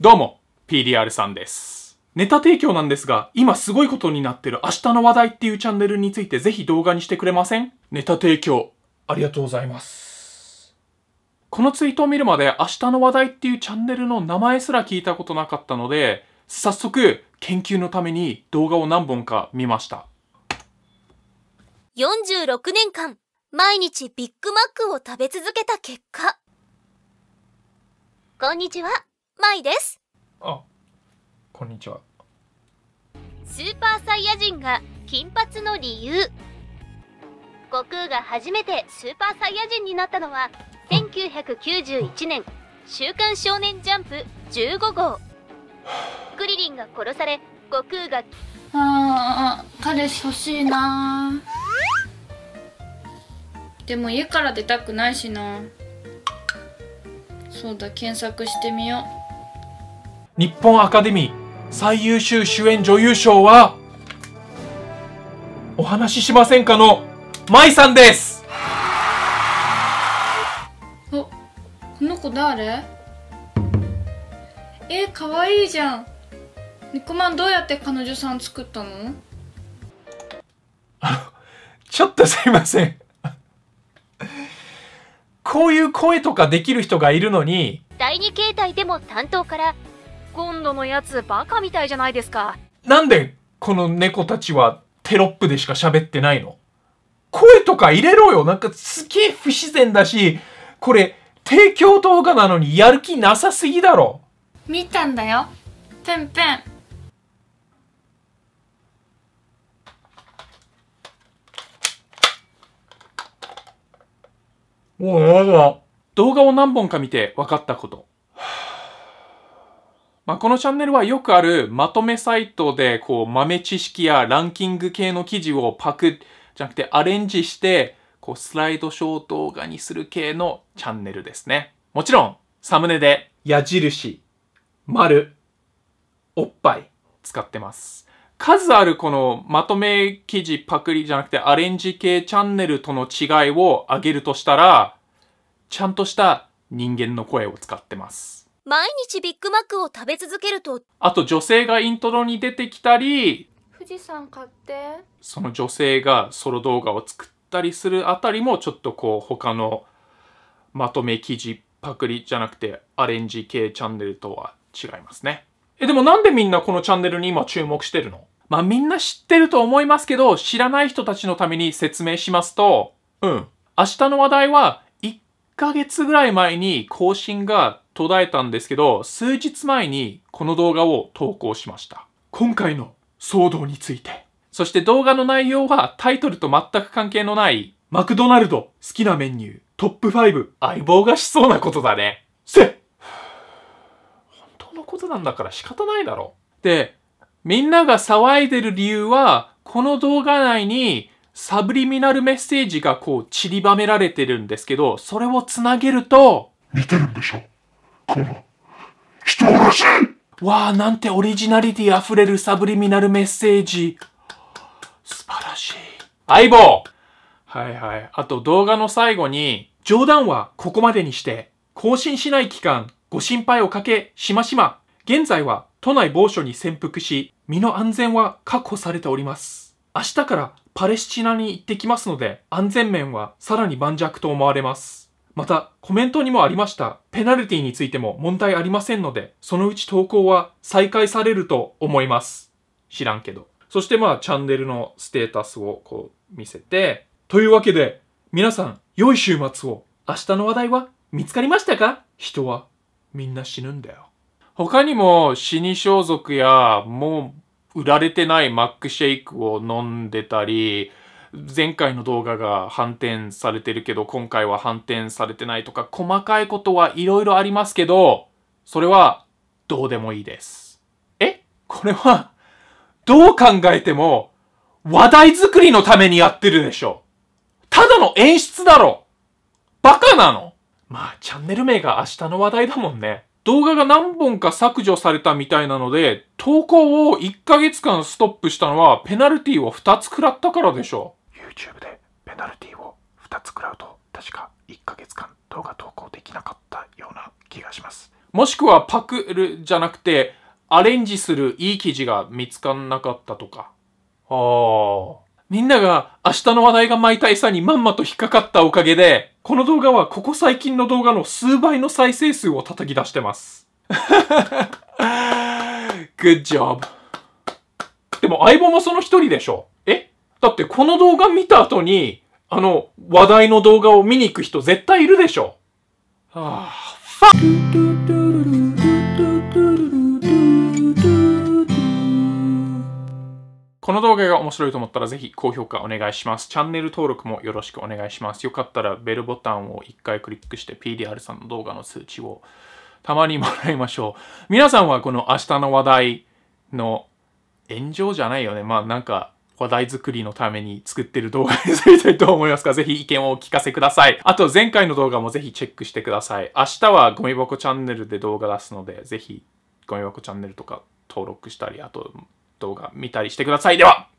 どうも、PDR さんです。ネタ提供なんですが、今すごいことになってる明日の話題っていうチャンネルについてぜひ動画にしてくれませんネタ提供、ありがとうございます。このツイートを見るまで明日の話題っていうチャンネルの名前すら聞いたことなかったので、早速、研究のために動画を何本か見ました。46年間毎日ビッグマックを食べ続けた結果こんにちはマイですあこんにちはスーパーサイヤ人が金髪の理由悟空が初めてスーパーサイヤ人になったのは1991年「週刊少年ジャンプ」15号クリリンが殺され悟空がああ彼氏欲しいなーでも家から出たくないしなそうだ検索してみよう日本アカデミー最優秀主演女優賞はお話ししませんかの舞さんですおこの子誰えかわいいじゃん肉まんどうやって彼女さん作ったの ちょっとすいません こういう声とかできる人がいるのに、第二形態でも担当から、今度のやつバカみたいじゃないですか。なんでこの猫たちはテロップでしか喋ってないの声とか入れろよなんかすげえ不自然だし、これ提供動画なのにやる気なさすぎだろ。見たんだよ。ぺんぺん。もうやだ。動画を何本か見て分かったこと。まあ、このチャンネルはよくあるまとめサイトでこう豆知識やランキング系の記事をパクじゃなくてアレンジしてこうスライドショー動画にする系のチャンネルですね。もちろんサムネで矢印、丸、おっぱい使ってます。数あるこのまとめ記事パクリじゃなくてアレンジ系チャンネルとの違いを挙げるとしたら、ちゃんとした人間の声を使ってます。毎日ビッグマックを食べ続けると。あと女性がイントロに出てきたり、富士山買って。その女性がソロ動画を作ったりするあたりもちょっとこう他のまとめ記事パクリじゃなくてアレンジ系チャンネルとは違いますね。え、でもなんでみんなこのチャンネルに今注目してるのまあみんな知ってると思いますけど、知らない人たちのために説明しますと、うん。明日の話題は1ヶ月ぐらい前に更新が途絶えたんですけど、数日前にこの動画を投稿しました。今回の騒動について。そして動画の内容はタイトルと全く関係のないマクドナルド好きなメニュートップ5相棒がしそうなことだね。せっ本当のことなんだから仕方ないだろ。で、みんなが騒いでる理由は、この動画内にサブリミナルメッセージがこう散りばめられてるんですけど、それをつなげると、見てるんでしょこの、人殺しわあ、なんてオリジナリティ溢れるサブリミナルメッセージ。素晴らしい。相棒はいはい。あと動画の最後に、冗談はここまでにして、更新しない期間、ご心配をかけしましま。現在は都内某所に潜伏し、身の安全は確保されております。明日からパレスチナに行ってきますので、安全面はさらに盤石と思われます。また、コメントにもありました、ペナルティについても問題ありませんので、そのうち投稿は再開されると思います。知らんけど。そしてまあ、チャンネルのステータスをこう見せて、というわけで、皆さん、良い週末を。明日の話題は見つかりましたか人はみんな死ぬんだよ。他にも死に装束やもう売られてないマックシェイクを飲んでたり前回の動画が反転されてるけど今回は反転されてないとか細かいことはいろいろありますけどそれはどうでもいいです。えこれはどう考えても話題作りのためにやってるでしょただの演出だろバカなのまあチャンネル名が明日の話題だもんね。動画が何本か削除されたみたいなので、投稿を1ヶ月間ストップしたのはペナルティを2つ食らったからでしょう。YouTube でペナルティを2つ食らうと、確か1ヶ月間動画投稿できなかったような気がします。もしくはパクるじゃなくて、アレンジするいい記事が見つかんなかったとか。ああ。みんなが明日の話題が毎いたいさにまんまと引っかかったおかげで、この動画はここ最近の動画の数倍の再生数を叩き出してます。Good job. でも相棒もその一人でしょえだってこの動画見た後に、あの、話題の動画を見に行く人絶対いるでしょ。はぁ、ファこの動画が面白いと思ったらぜひ高評価お願いします。チャンネル登録もよろしくお願いします。よかったらベルボタンを1回クリックして PDR さんの動画の数値をたまにもらいましょう。皆さんはこの明日の話題の炎上じゃないよね。まあなんか話題作りのために作ってる動画にすりたいと思いますが、ぜひ意見をお聞かせください。あと前回の動画もぜひチェックしてください。明日はゴミ箱チャンネルで動画出すので、ぜひゴミ箱チャンネルとか登録したり、あと動画見たりしてください。では